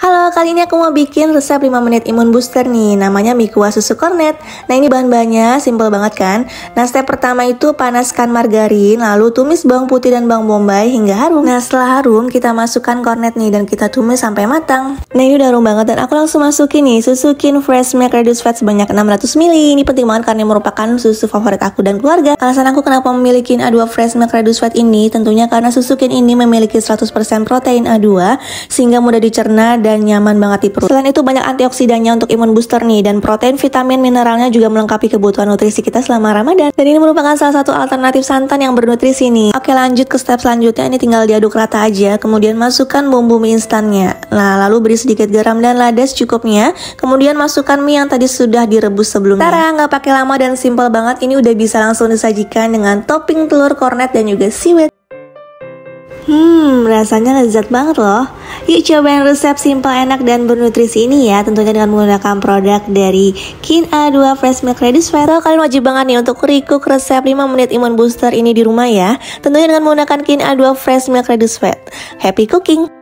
Halo, kali ini aku mau bikin resep 5 menit imun booster nih Namanya mie kuah susu kornet Nah ini bahan-bahannya, simple banget kan Nah step pertama itu panaskan margarin Lalu tumis bawang putih dan bawang bombay hingga harum Nah setelah harum, kita masukkan kornet nih Dan kita tumis sampai matang Nah ini udah harum banget dan aku langsung masukin nih Susu Kin Fresh Milk Reduced Fat sebanyak 600 ml Ini penting banget karena merupakan susu favorit aku dan keluarga Alasan aku kenapa memiliki A2 Fresh Milk Reduced Fat ini Tentunya karena susu Kin ini memiliki 100% protein A2 Sehingga mudah dicerna dan dan nyaman banget di perut. Selain itu banyak antioksidannya untuk imun booster nih dan protein, vitamin, mineralnya juga melengkapi kebutuhan nutrisi kita selama Ramadan. Dan ini merupakan salah satu alternatif santan yang bernutrisi nih. Oke lanjut ke step selanjutnya ini tinggal diaduk rata aja, kemudian masukkan bumbu mie instannya. Nah lalu beri sedikit garam dan lada secukupnya, kemudian masukkan mie yang tadi sudah direbus sebelumnya. Tara nggak pakai lama dan simple banget ini udah bisa langsung disajikan dengan topping telur kornet dan juga siwet. Hmm, rasanya lezat banget loh. Yuk cobain resep simple enak dan bernutrisi ini ya, tentunya dengan menggunakan produk dari Kin A2 Fresh Milk Reducer. So, kalian wajib banget nih untuk recook resep 5 menit imun booster ini di rumah ya, tentunya dengan menggunakan Kin A2 Fresh Milk Sweat. Happy cooking!